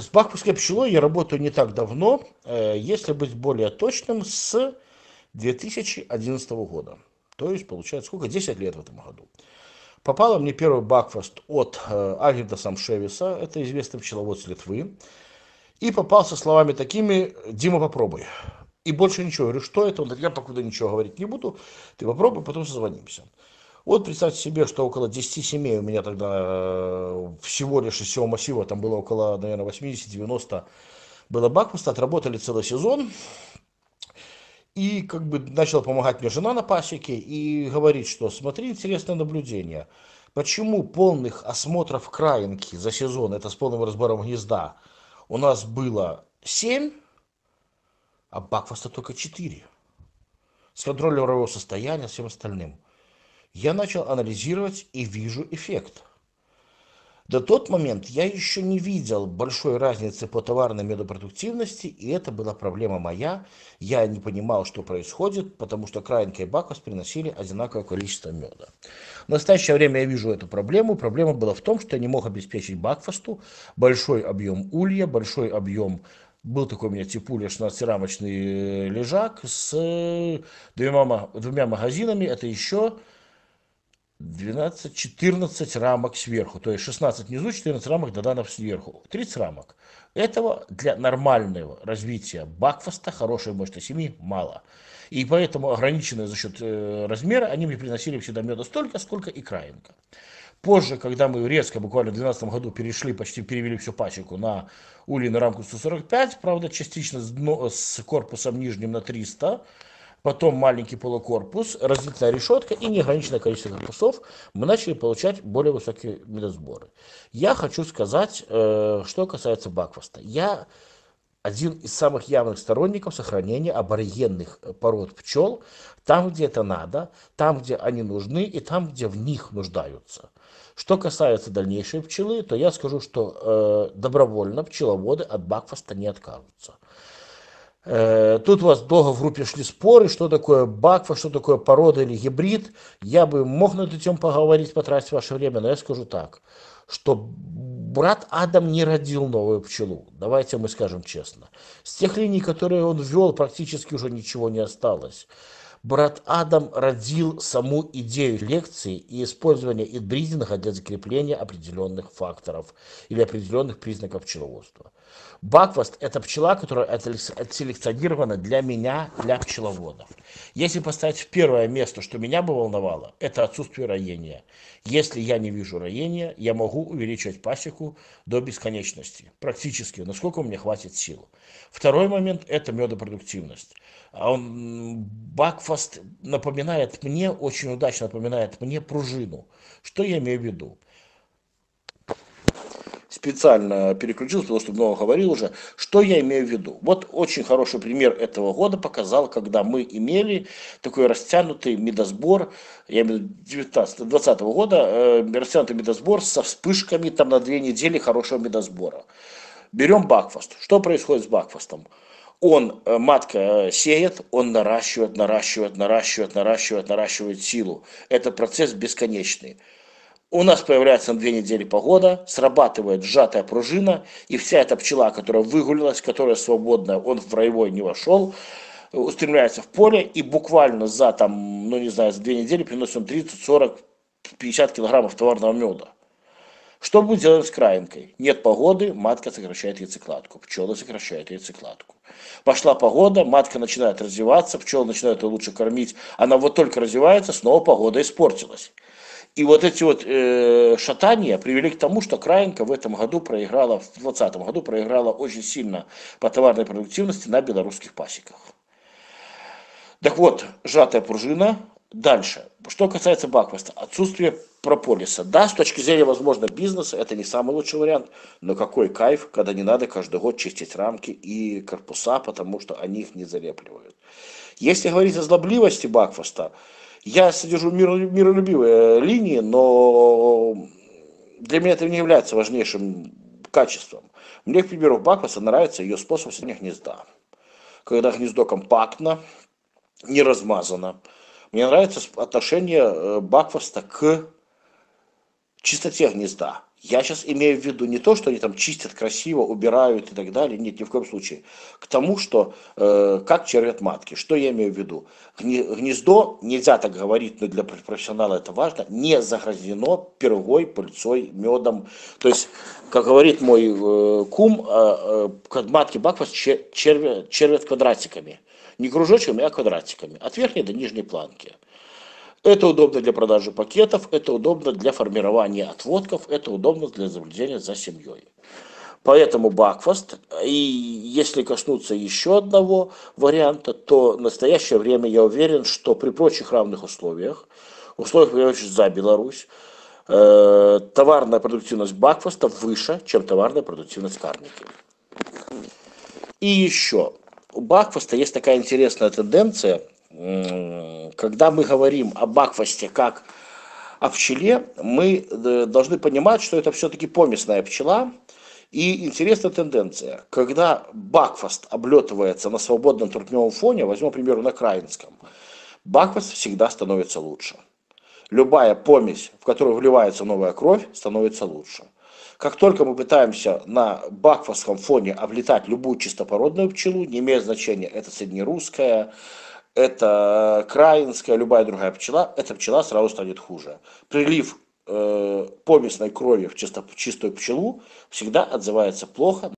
С бахмутской пчелой я работаю не так давно, э, если быть более точным, с 2011 года. То есть, получается, сколько? 10 лет в этом году. Попала мне первый бакфаст от э, Альгерда Самшевиса, это известный пчеловод с Литвы. И попался словами такими «Дима, попробуй». И больше ничего. Я говорю, что это? Он говорит, я покуда ничего говорить не буду, ты попробуй, потом созвонимся. Вот представьте себе, что около 10 семей у меня тогда э, всего лишь из всего массива, там было около, наверное, 80-90 было бакфаста, отработали целый сезон. И как бы начала помогать мне жена на пасеке и говорит, что смотри, интересное наблюдение. Почему полных осмотров краинки за сезон, это с полным разбором гнезда, у нас было 7, а бакфаста только 4. С контролем ровного состояния, всем остальным я начал анализировать и вижу эффект. До тот момент я еще не видел большой разницы по товарной медопродуктивности, и это была проблема моя. Я не понимал, что происходит, потому что Краинка и Бакус приносили одинаковое количество меда. В настоящее время я вижу эту проблему. Проблема была в том, что я не мог обеспечить Бакфасту большой объем улья, большой объем был такой у меня типуля 16-рамочный э, лежак с э, двумя, двумя магазинами. Это еще 12, 14 рамок сверху. То есть 16 внизу, 14 рамок доданов сверху. 30 рамок. Этого для нормального развития бакфаста, хорошей мощности семьи, мало. И поэтому ограниченные за счет э, размера, они мне приносили всегда меда столько, сколько и краинка. Позже, когда мы резко, буквально в 2012 году, перешли, почти перевели всю пачеку на улей на рамку 145, правда, частично с, дно, с корпусом нижним на 300, потом маленький полукорпус, разделительная решетка и неограниченное количество корпусов, мы начали получать более высокие медосборы. Я хочу сказать, э, что касается Бакваста. Я один из самых явных сторонников сохранения аборигенных э, пород пчел там, где это надо, там, где они нужны и там, где в них нуждаются. Что касается дальнейшей пчелы, то я скажу, что э, добровольно пчеловоды от Бакфаста не откажутся. Э, тут у вас долго в группе шли споры, что такое баква, что такое порода или гибрид. Я бы мог над этим поговорить, потратить ваше время, но я скажу так, что брат Адам не родил новую пчелу. Давайте мы скажем честно. С тех линий, которые он вел, практически уже ничего не осталось. Брат Адам родил саму идею лекции и использования идризинга для закрепления определенных факторов или определенных признаков пчеловодства. Баквост это пчела, которая отселекционирована для меня, для пчеловодов. Если поставить в первое место, что меня бы волновало, это отсутствие роения. Если я не вижу роения, я могу увеличивать пасеку до бесконечности, практически, насколько у меня хватит сил. Второй момент – это медопродуктивность. А он, Бакфаст пафос напоминает мне, очень удачно напоминает мне пружину. Что я имею в виду? специально переключился, потому что много говорил уже. Что я имею в виду? Вот очень хороший пример этого года показал, когда мы имели такой растянутый медосбор, я имею в виду 19, 20 года, э, растянутый медосбор со вспышками там на две недели хорошего медосбора. Берем Бакфаст. Что происходит с Бакфастом? он, э, матка э, сеет, он наращивает, наращивает, наращивает, наращивает, наращивает силу. Это процесс бесконечный. У нас появляется на две недели погода, срабатывает сжатая пружина, и вся эта пчела, которая выгулилась, которая свободная, он в роевой не вошел, устремляется в поле, и буквально за, там, ну не знаю, за две недели приносит он 30, 40, 50 килограммов товарного меда. Что будет делать с краинкой? Нет погоды, матка сокращает яйцекладку, пчелы сокращают яйцекладку. Пошла погода, матка начинает развиваться, пчелы начинают ее лучше кормить, она вот только развивается, снова погода испортилась. И вот эти вот э, шатания привели к тому, что краинка в этом году проиграла, в 2020 году проиграла очень сильно по товарной продуктивности на белорусских пасеках. Так вот, сжатая пружина, Дальше. Что касается баквеста, отсутствие прополиса. Да, с точки зрения, возможно, бизнеса это не самый лучший вариант, но какой кайф, когда не надо каждый год чистить рамки и корпуса, потому что они их не залепливают. Если говорить о злобливости бакфаста, я содержу миролюбивые линии, но для меня это не является важнейшим качеством. Мне, к примеру, Бакфаса нравится ее способ создания гнезда. Когда гнездо компактно, не размазано, мне нравится отношение э, бакфаста к чистоте гнезда я сейчас имею в виду не то, что они там чистят красиво, убирают и так далее. Нет, ни в коем случае. К тому, что э, как червят матки. Что я имею в виду? Гнездо, нельзя так говорить, но для профессионала это важно, не загрязнено первой пыльцой, медом. То есть, как говорит мой э, кум, э, э, матки бакфас червят, червят квадратиками. Не кружочками, а квадратиками. От верхней до нижней планки. Это удобно для продажи пакетов, это удобно для формирования отводков, это удобно для наблюдения за семьей. Поэтому Бакфаст, и если коснуться еще одного варианта, то в настоящее время я уверен, что при прочих равных условиях, условиях, прежде за Беларусь, э, товарная продуктивность Бакфаста выше, чем товарная продуктивность Карники. И еще, у Бакфаста есть такая интересная тенденция – когда мы говорим об аквасте как о пчеле, мы э, должны понимать, что это все-таки поместная пчела. И интересная тенденция. Когда бакфаст облетывается на свободном трутневом фоне, возьмем, пример на Краинском, бакфаст всегда становится лучше. Любая помесь, в которую вливается новая кровь, становится лучше. Как только мы пытаемся на бакфастском фоне облетать любую чистопородную пчелу, не имеет значения, это среднерусская, это э, краинская, любая другая пчела, эта пчела сразу станет хуже. Прилив э, помесной крови в чисто, чистую пчелу всегда отзывается плохо